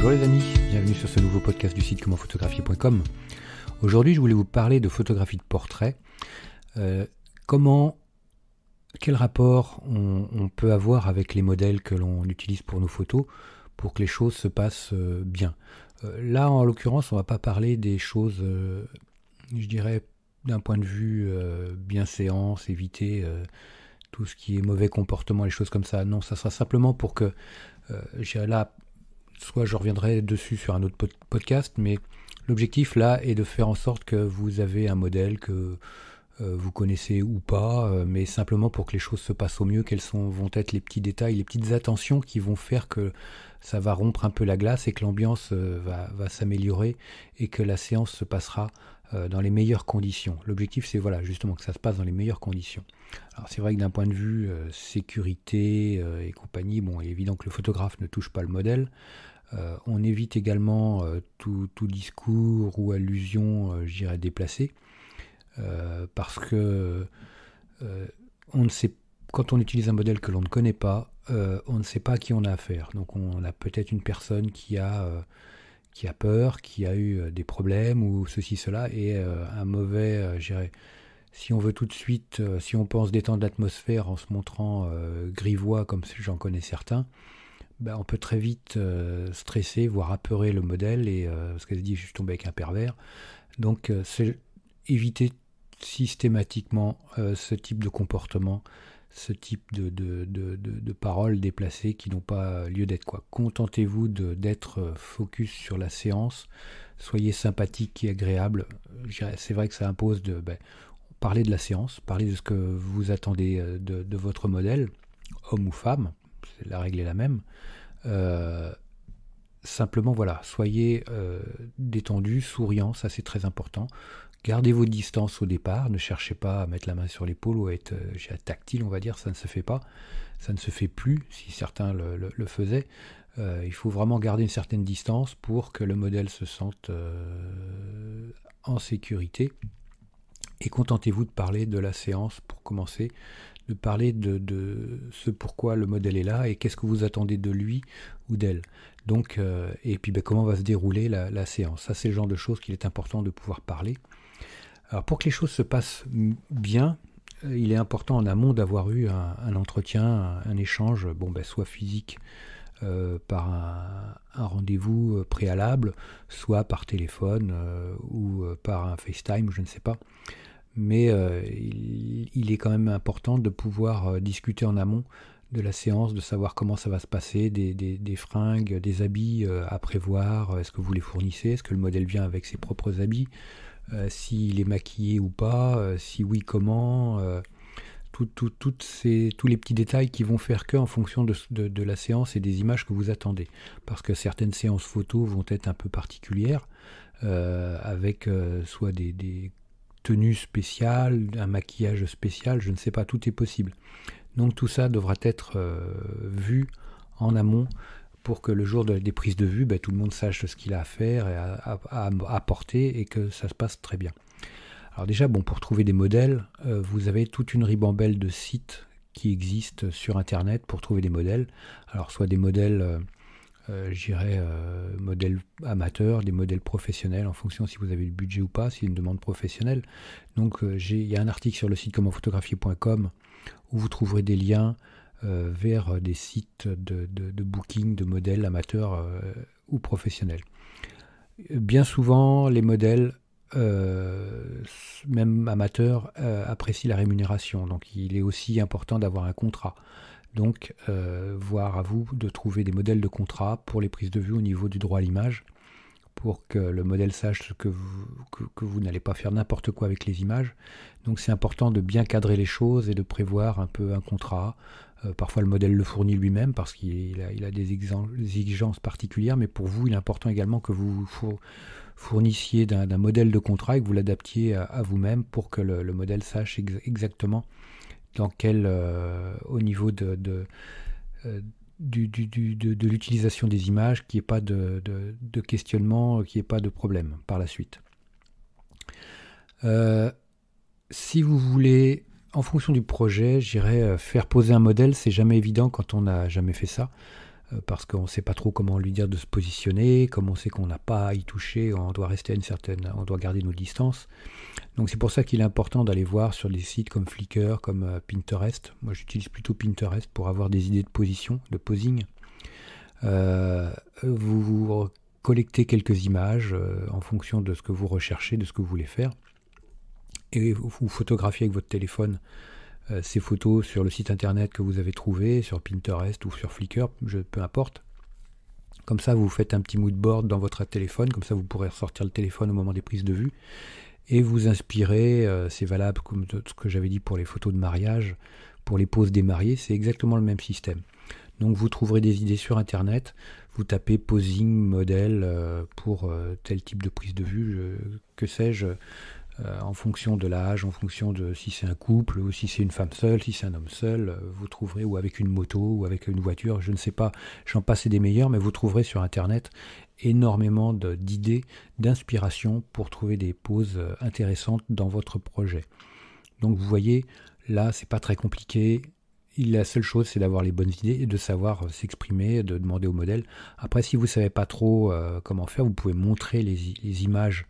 Bonjour les amis, bienvenue sur ce nouveau podcast du site commentphotographier.com. Aujourd'hui, je voulais vous parler de photographie de portrait. Euh, comment, quel rapport on, peut avoir avec les modèles que l'on utilise pour nos photos pour que les choses se passent euh, bien. Euh, là, en l'occurrence, on va pas parler des choses, je dirais, d'un point de vue bien séance, éviter tout ce qui est mauvais comportement, les choses comme ça. Non, ça sera simplement pour que, là, soit je reviendrai dessus sur un autre podcast, mais l'objectif là est de faire en sorte que vous avez un modèle que euh, vous connaissez ou pas, euh, mais simplement pour que les choses se passent au mieux, quels sont, vont être les petits détails, les petites attentions qui vont faire que ça va rompre un peu la glace et que l'ambiance euh, va, va s'améliorer et que la séance se passera euh, dans les meilleures conditions. L'objectif, c'est voilà, justement que ça se passe dans les meilleures conditions. Alors c'est vrai que d'un point de vue euh, sécurité euh, et compagnie, bon, il est évident que le photographe ne touche pas le modèle. on évite également tout, discours ou allusion, j'irais déplacée, parce que on ne sait, quand on utilise un modèle que l'on ne connaît pas, on ne sait pas à qui on a affaire. Donc on a peut-être une personne qui a qui a peur, qui a eu euh, des problèmes ou ceci, cela, et euh, un mauvais, euh, si on veut tout de suite, si on pense détendre l'atmosphère en se montrant grivois comme j'en connais certains, ben, on peut très vite stresser, voire apeurer le modèle, et, ce qu'elle se dit je suis tombé avec un pervers. Donc c'est éviter systématiquement ce type de comportement ce type de, de, de, de paroles déplacées qui n'ont pas lieu d'être. Quoi. Contentez-vous d'être euh, focus sur la séance, soyez sympathique et agréable. C'est vrai que ça impose de ben, parler de la séance, parler de ce que vous attendez euh, de, votre modèle, homme ou femme, la règle est la même. Euh, simplement voilà, soyez détendu, souriant, ça c'est très important. Gardez vos distances au départ, ne cherchez pas à mettre la main sur l'épaule ou à être euh, tactile, on va dire, ça ne se fait pas, ça ne se fait plus si certains le, faisaient. Euh, il faut vraiment garder une certaine distance pour que le modèle se sente euh, en sécurité. Et contentez-vous de parler de la séance pour commencer, de parler de, ce pourquoi le modèle est là et qu'est-ce que vous attendez de lui ou d'elle. et puis ben, comment va se dérouler la séance. Ça, c'est le genre de choses qu'il est important de pouvoir parler. Alors pour que les choses se passent bien, euh, il est important en amont d'avoir eu un, entretien, un, échange, bon ben soit physique euh, par un, rendez-vous euh, préalable, soit par téléphone ou par un FaceTime, je ne sais pas. Mais il, est quand même important de pouvoir discuter en amont de la séance, de savoir comment ça va se passer, des, des fringues, des habits à prévoir, est-ce que vous les fournissez, est-ce que le modèle vient avec ses propres habits, euh, s'il est maquillé ou pas, euh, si oui comment, euh, tous les petits détails qui vont faire que en fonction de, la séance et des images que vous attendez. Parce que certaines séances photos vont être un peu particulières, avec soit des, tenues spéciales, un maquillage spécial, je ne sais pas, tout est possible. Donc tout ça devra être vu en amont pour que le jour des prises de vue, ben, tout le monde sache ce qu'il a à faire et à, apporter et que ça se passe très bien. Alors déjà, bon, pour trouver des modèles, euh, vous avez toute une ribambelle de sites qui existent sur Internet pour trouver des modèles. Alors soit des modèles, euh, euh j'irais, euh, modèles amateurs, des modèles professionnels, en fonction si vous avez le budget ou pas, si une demande professionnelle. Donc il y a un article sur le site commentphotographier.com où vous trouverez des liens euh, vers des sites de, booking de modèles amateurs euh, ou professionnels. Bien souvent, les modèles, euh, même amateurs, apprécient la rémunération. Donc, il est aussi important d'avoir un contrat. Donc, voir à vous de trouver des modèles de contrat pour les prises de vue au niveau du droit à l'image, pour que le modèle sache que vous n'allez pas faire n'importe quoi avec les images. Donc, c'est important de bien cadrer les choses et de prévoir un peu un contrat, euh, parfois, le modèle le fournit lui-même parce qu'il a, des, exigences particulières, mais pour vous, il est important également que vous fournissiez d'un, modèle de contrat et que vous l'adaptiez à, vous-même pour que le, modèle sache exactement dans quel, euh, au niveau euh, de, l'utilisation des images, qu'il n'y ait pas de, questionnement, qu'il n'y ait pas de problème par la suite. si vous voulez en fonction du projet, j'irais euh, faire poser un modèle, c'est jamais évident quand on n'a jamais fait ça, euh, parce qu'on ne sait pas trop comment lui dire de se positionner, comme on sait qu'on n'a pas à y toucher, on doit rester à une certaine, on doit garder nos distances. Donc c'est pour ça qu'il est important d'aller voir sur des sites comme Flickr, comme euh, Pinterest. Moi j'utilise plutôt Pinterest pour avoir des idées de position, de posing. vous collectez quelques images en fonction de ce que vous recherchez, de ce que vous voulez faire et vous photographiez avec votre téléphone euh, ces photos sur le site internet que vous avez trouvé, sur Pinterest ou sur Flickr, je, peu importe. Comme ça, vous faites un petit mood board dans votre téléphone, comme ça vous pourrez ressortir le téléphone au moment des prises de vue et vous inspirez. Euh, c'est valable comme ce que j'avais dit pour les photos de mariage, pour les poses des mariés, c'est exactement le même système. Donc vous trouverez des idées sur internet, vous tapez posing modèle euh, pour tel type de prise de vue, que sais-je, euh, en fonction de l'âge, en fonction de si c'est un couple ou si c'est une femme seule, si c'est un homme seul, euh, vous trouverez, ou avec une moto ou avec une voiture, je ne sais pas, j'en passe des meilleurs, mais vous trouverez sur Internet énormément d'idées, d'inspiration pour trouver des poses euh, intéressantes dans votre projet. Donc vous voyez, là, c'est pas très compliqué. La seule chose, c'est d'avoir les bonnes idées et de savoir s'exprimer, de demander au modèle. Après, si vous ne savez pas trop comment faire, vous pouvez montrer les images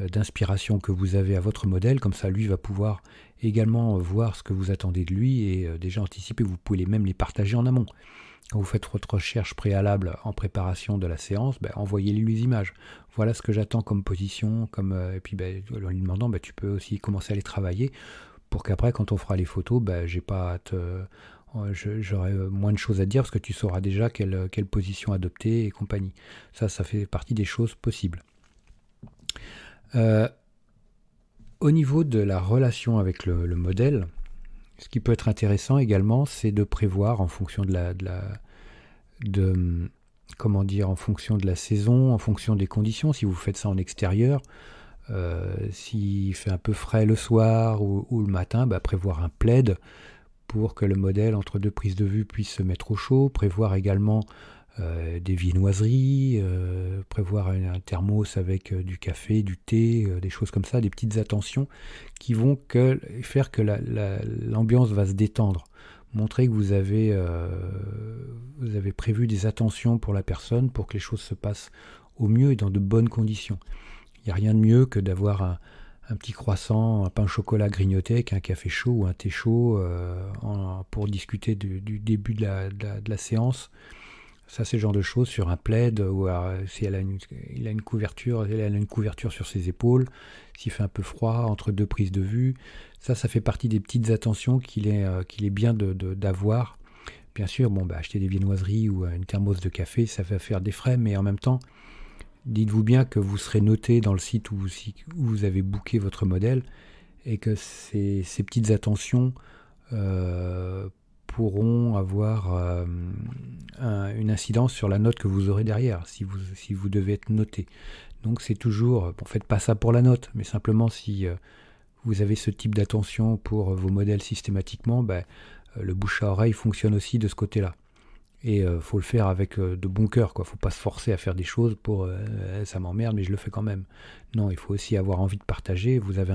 euh, d'inspiration que vous avez à votre modèle, comme ça lui va pouvoir également euh, voir ce que vous attendez de lui et euh, déjà anticiper, vous pouvez même les partager en amont. Quand vous faites votre recherche préalable en préparation de la séance, ben, envoyez-lui les images. Voilà ce que j'attends comme position, comme, et puis ben, en lui demandant, ben, tu peux aussi commencer à les travailler pour qu'après, quand on fera les photos, j'ai pas à j'aurai moins de choses à dire parce que tu sauras déjà quelle, quelle position adopter et compagnie. Ça, ça fait partie des choses possibles. Euh, au niveau de la relation avec le, modèle, ce qui peut être intéressant également, c'est de prévoir en fonction de la, de comment dire, en fonction de la saison, en fonction des conditions, si vous faites ça en extérieur, euh, s'il fait un peu frais le soir ou, le matin, bah, prévoir un plaid pour que le modèle entre deux prises de vue puisse se mettre au chaud, prévoir également euh, des viennoiseries, euh, prévoir un, thermos avec euh, du café, du thé, des choses comme ça, des petites attentions qui vont faire que l'ambiance va se détendre. Montrer que vous avez, prévu des attentions pour la personne pour que les choses se passent au mieux et dans de bonnes conditions. Il n'y a rien de mieux que d'avoir un, petit croissant, un pain au chocolat grignoté avec un café chaud ou un thé chaud pour discuter du, début de la séance ça, c'est le genre de choses sur un plaid ou si elle a une, couverture, elle a une couverture sur ses épaules, s'il fait un peu froid entre deux prises de vue. Ça, ça fait partie des petites attentions qu'il est, euh, qu'il est bien d'avoir. bien sûr, bon, bah, acheter des viennoiseries ou euh, une thermos de café, ça va faire des frais, mais en même temps, dites-vous bien que vous serez noté dans le site où vous, où vous avez booké votre modèle et que ces, ces petites attentions euh, pourront avoir euh, une incidence sur la note que vous aurez derrière, si vous, si vous devez être noté. Donc c'est toujours, euh, bon, faites pas ça pour la note, mais simplement si euh, vous avez ce type d'attention pour vos modèles systématiquement, ben, le bouche à oreille fonctionne aussi de ce côté-là. Et il euh, faut le faire avec euh, de bon cœur, quoi. Faut pas se forcer à faire des choses pour euh, ça m'emmerde, mais je le fais quand même. Non, il faut aussi avoir envie de partager. Vous avez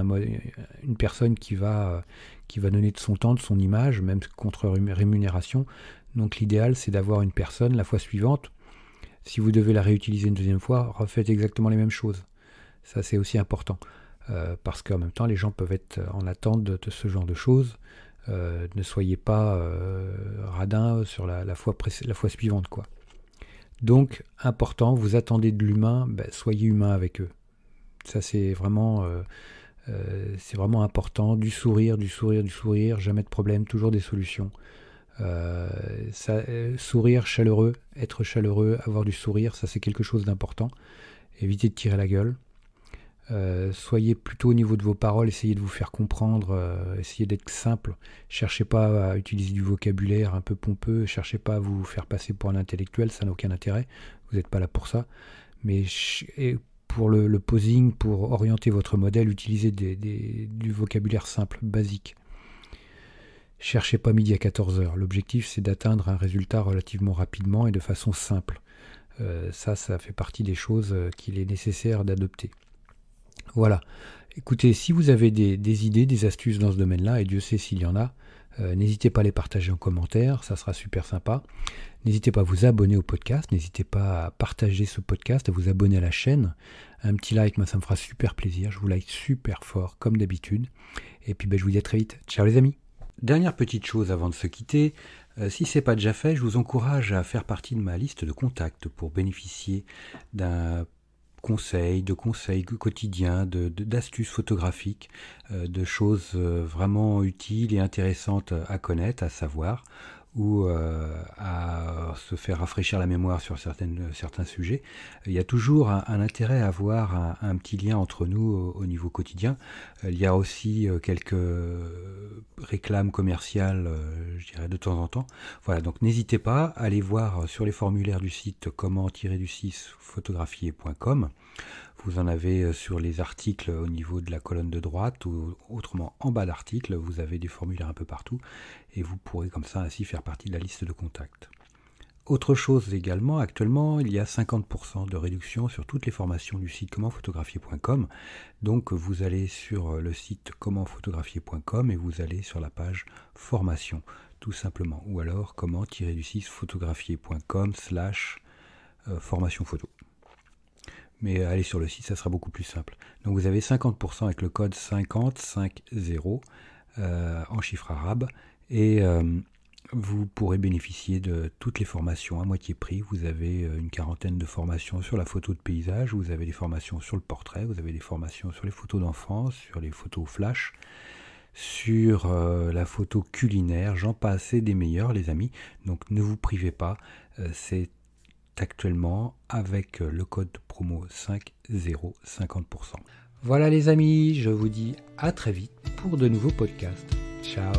une personne qui va, qui va donner de son temps, de son image, même contre rémunération. Donc l'idéal, c'est d'avoir une personne la fois suivante. Si vous devez la réutiliser une deuxième fois, refaites exactement les mêmes choses. Ça, c'est aussi important. parce qu'en même temps, les gens peuvent être en attente de ce genre de choses. Euh, ne soyez pas euh, radin sur la, fois suivante. quoi. Donc, important, vous attendez de l'humain, ben, soyez humain avec eux. Ça, c'est vraiment, euh, vraiment important. Du sourire, du sourire, du sourire, jamais de problème, toujours des solutions. sourire chaleureux, être chaleureux, avoir du sourire, ça c'est quelque chose d'important. Évitez de tirer la gueule. Euh, soyez plutôt au niveau de vos paroles, essayez de vous faire comprendre, euh, essayez d'être simple. Cherchez pas à utiliser du vocabulaire un peu pompeux, cherchez pas à vous faire passer pour un intellectuel, ça n'a aucun intérêt. Vous n'êtes pas là pour ça. Mais pour le, posing, pour orienter votre modèle, utilisez du vocabulaire simple, basique. Cherchez pas midi à 14h. L'objectif, c'est d'atteindre un résultat relativement rapidement et de façon simple. Euh, ça, ça fait partie des choses qu'il est nécessaire d'adopter. Voilà. Écoutez, si vous avez des, idées, des astuces dans ce domaine-là, et Dieu sait s'il y en a, euh, n'hésitez pas à les partager en commentaire, ça sera super sympa. N'hésitez pas à vous abonner au podcast, n'hésitez pas à partager ce podcast, à vous abonner à la chaîne. Un petit like, moi ça me fera super plaisir, je vous like super fort comme d'habitude. Et puis ben, je vous dis à très vite, ciao les amis Dernière petite chose avant de se quitter, euh, si ce n'est pas déjà fait, je vous encourage à faire partie de ma liste de contacts pour bénéficier d'un conseils, de conseils quotidiens, d'astuces photographiques, euh, de choses euh, vraiment utiles et intéressantes à connaître, à savoir, ou euh, à se faire rafraîchir la mémoire sur certaines, certains sujets, il y a toujours un, intérêt à avoir un, petit lien entre nous au, niveau quotidien. Euh, il y a aussi euh, quelques réclames commerciales, je dirais, de temps en temps. Voilà, donc n'hésitez pas, à aller voir sur les formulaires du site comment-du-6 photographier.com. Vous en avez euh, sur les articles au niveau de la colonne de droite ou autrement en bas d'article, vous avez des formulaires un peu partout et vous pourrez comme ça ainsi faire partie de la liste de contacts. Autre chose également, actuellement, il y a 50% de réduction sur toutes les formations du site commentphotographier.com. Donc vous allez sur euh, le site commentphotographier.com et vous allez sur la page formation, tout simplement. Ou alors comment-du-6photographier.com slash euh, formation photo mais euh, allez sur le site, ça sera beaucoup plus simple. Donc vous avez 50% avec le code 5050 euh, en chiffre arabe et euh, vous pourrez bénéficier de toutes les formations à moitié prix. Vous avez une quarantaine de formations sur la photo de paysage, vous avez des formations sur le portrait, vous avez des formations sur les photos d'enfance, sur les photos flash, sur la photo culinaire. J'en passe des meilleurs, les amis. Donc ne vous privez pas, c'est actuellement avec euh, le code promo 5050%. Voilà les amis, je vous dis à très vite pour de nouveaux podcasts. Ciao